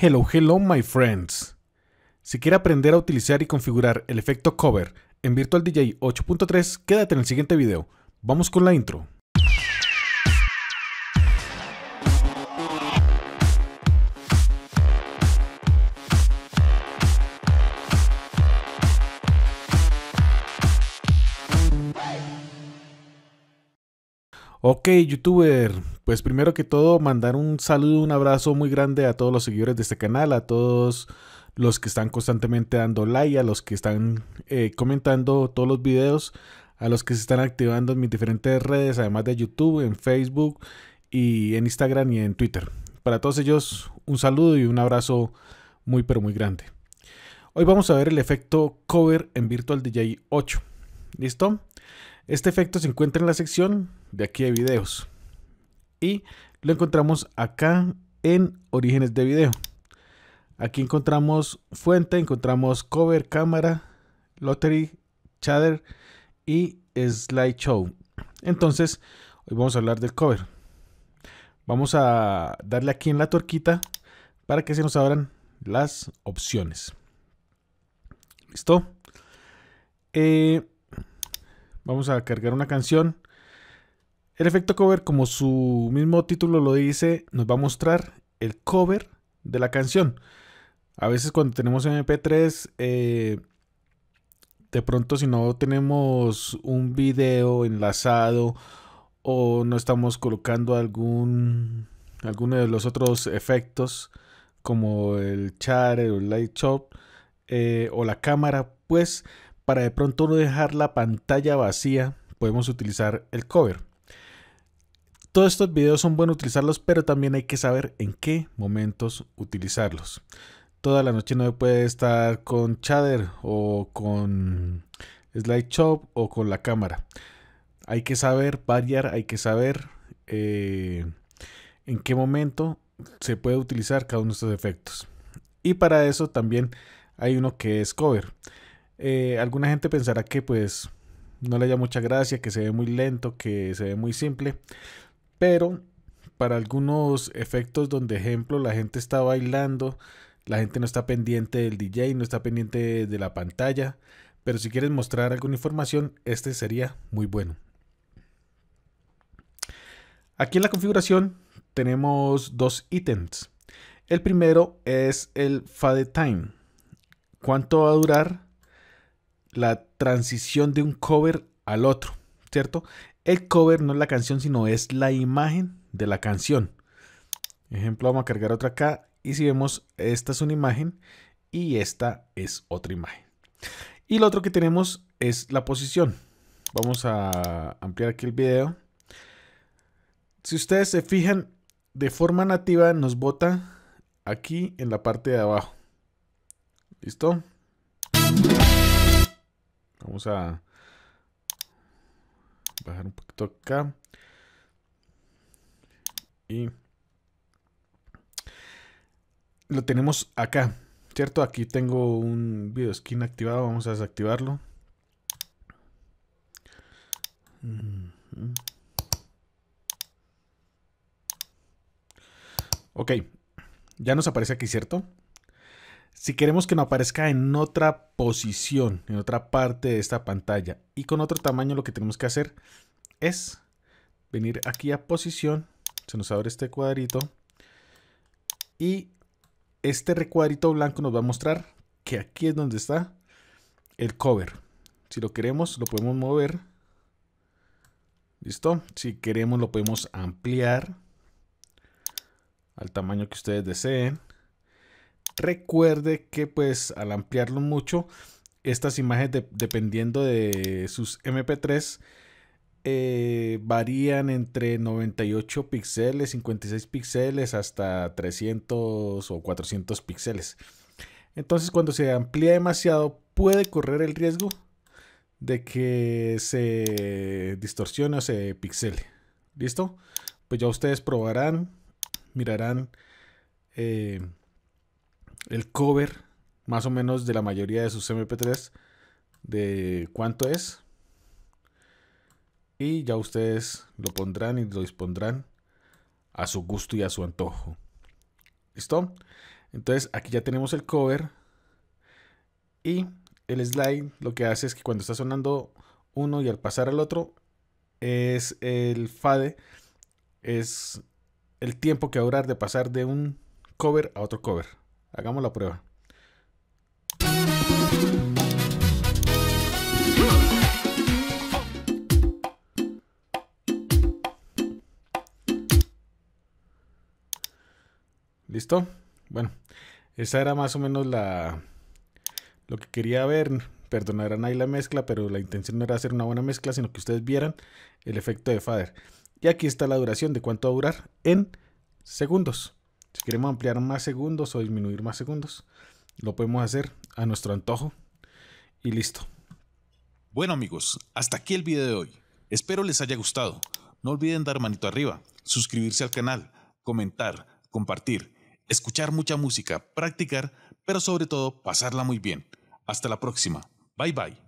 Hello, hello, my friends. Si quieres aprender a utilizar y configurar el efecto cover en Virtual DJ 8.3, quédate en el siguiente video. Vamos con la intro. Ok, youtuber, pues primero que todo mandar un saludo, un abrazo muy grande a todos los seguidores de este canal, a todos los que están constantemente dando like, a los que están eh, comentando todos los videos, a los que se están activando en mis diferentes redes, además de YouTube, en Facebook y en Instagram y en Twitter. Para todos ellos, un saludo y un abrazo muy pero muy grande. Hoy vamos a ver el efecto cover en Virtual DJ 8. ¿Listo? Este efecto se encuentra en la sección de aquí de videos. Y lo encontramos acá en orígenes de video. Aquí encontramos fuente, encontramos cover, cámara, lottery, chatter y slideshow. Entonces, hoy vamos a hablar del cover. Vamos a darle aquí en la torquita para que se nos abran las opciones. ¿Listo? Eh, Vamos a cargar una canción. El efecto cover, como su mismo título lo dice, nos va a mostrar el cover de la canción. A veces cuando tenemos MP3, eh, de pronto si no tenemos un video enlazado o no estamos colocando algún alguno de los otros efectos como el char, el light shop eh, o la cámara, pues para de pronto no dejar la pantalla vacía, podemos utilizar el cover. Todos estos videos son buenos utilizarlos, pero también hay que saber en qué momentos utilizarlos. Toda la noche no puede estar con Chatter, o con Slideshop, o con la cámara. Hay que saber variar, hay que saber eh, en qué momento se puede utilizar cada uno de estos efectos. Y para eso también hay uno que es cover. Eh, alguna gente pensará que pues no le haya mucha gracia, que se ve muy lento, que se ve muy simple, pero para algunos efectos donde ejemplo la gente está bailando, la gente no está pendiente del DJ, no está pendiente de la pantalla, pero si quieres mostrar alguna información, este sería muy bueno. Aquí en la configuración tenemos dos ítems. El primero es el fade time. ¿Cuánto va a durar? la transición de un cover al otro, ¿cierto? El cover no es la canción, sino es la imagen de la canción. Ejemplo, vamos a cargar otra acá y si vemos, esta es una imagen y esta es otra imagen. Y lo otro que tenemos es la posición. Vamos a ampliar aquí el video. Si ustedes se fijan, de forma nativa nos bota aquí en la parte de abajo. ¿Listo? a bajar un poquito acá. Y lo tenemos acá, ¿cierto? Aquí tengo un video skin activado, vamos a desactivarlo. Ok, ya nos aparece aquí, ¿cierto? Si queremos que no aparezca en otra posición, en otra parte de esta pantalla y con otro tamaño, lo que tenemos que hacer es venir aquí a posición, se nos abre este cuadrito y este recuadrito blanco nos va a mostrar que aquí es donde está el cover. Si lo queremos, lo podemos mover. ¿Listo? Si queremos, lo podemos ampliar al tamaño que ustedes deseen. Recuerde que pues al ampliarlo mucho, estas imágenes dependiendo de sus MP3 eh, varían entre 98 píxeles, 56 píxeles hasta 300 o 400 píxeles. Entonces cuando se amplía demasiado puede correr el riesgo de que se distorsione o se pixele. ¿Listo? Pues ya ustedes probarán, mirarán eh, el cover más o menos de la mayoría de sus MP3 de cuánto es. Y ya ustedes lo pondrán y lo dispondrán a su gusto y a su antojo. ¿Listo? Entonces aquí ya tenemos el cover. Y el slide lo que hace es que cuando está sonando uno y al pasar al otro es el fade. Es el tiempo que va a durar de pasar de un cover a otro cover. Hagamos la prueba. ¿Listo? Bueno, esa era más o menos la lo que quería ver. Perdonarán ahí la mezcla, pero la intención no era hacer una buena mezcla, sino que ustedes vieran el efecto de fader. Y aquí está la duración de cuánto va a durar en segundos. Si queremos ampliar más segundos o disminuir más segundos, lo podemos hacer a nuestro antojo y listo. Bueno amigos, hasta aquí el video de hoy. Espero les haya gustado. No olviden dar manito arriba, suscribirse al canal, comentar, compartir, escuchar mucha música, practicar, pero sobre todo pasarla muy bien. Hasta la próxima. Bye bye.